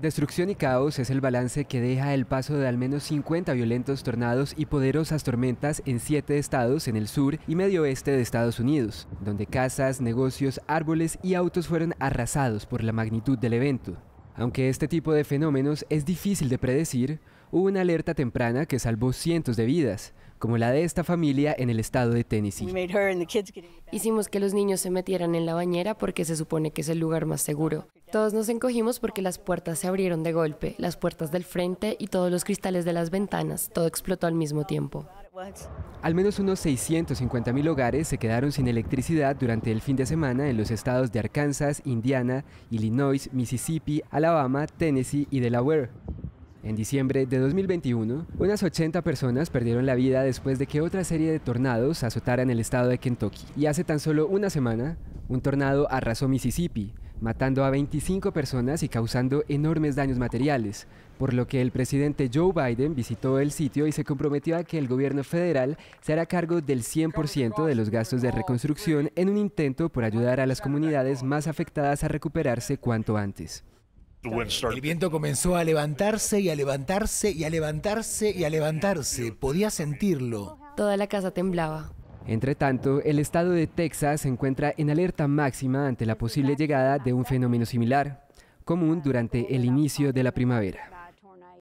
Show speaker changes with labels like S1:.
S1: Destrucción y caos es el balance que deja el paso de al menos 50 violentos tornados y poderosas tormentas en siete estados en el sur y medio oeste de Estados Unidos, donde casas, negocios, árboles y autos fueron arrasados por la magnitud del evento. Aunque este tipo de fenómenos es difícil de predecir, hubo una alerta temprana que salvó cientos de vidas, como la de esta familia en el estado de Tennessee.
S2: Hicimos que los niños se metieran en la bañera porque se supone que es el lugar más seguro. Todos nos encogimos porque las puertas se abrieron de golpe, las puertas del frente y todos los cristales de las ventanas, todo explotó al mismo tiempo.
S1: Al menos unos 650.000 hogares se quedaron sin electricidad durante el fin de semana en los estados de Arkansas, Indiana, Illinois, Mississippi, Alabama, Tennessee y Delaware. En diciembre de 2021, unas 80 personas perdieron la vida después de que otra serie de tornados azotaran el estado de Kentucky. Y hace tan solo una semana, un tornado arrasó Mississippi, matando a 25 personas y causando enormes daños materiales, por lo que el presidente Joe Biden visitó el sitio y se comprometió a que el gobierno federal se hará cargo del 100% de los gastos de reconstrucción en un intento por ayudar a las comunidades más afectadas a recuperarse cuanto antes. El viento comenzó a levantarse y a levantarse y a levantarse y a levantarse. Podía sentirlo.
S2: Toda la casa temblaba.
S1: Entre tanto, el estado de Texas se encuentra en alerta máxima ante la posible llegada de un fenómeno similar, común durante el inicio de la primavera.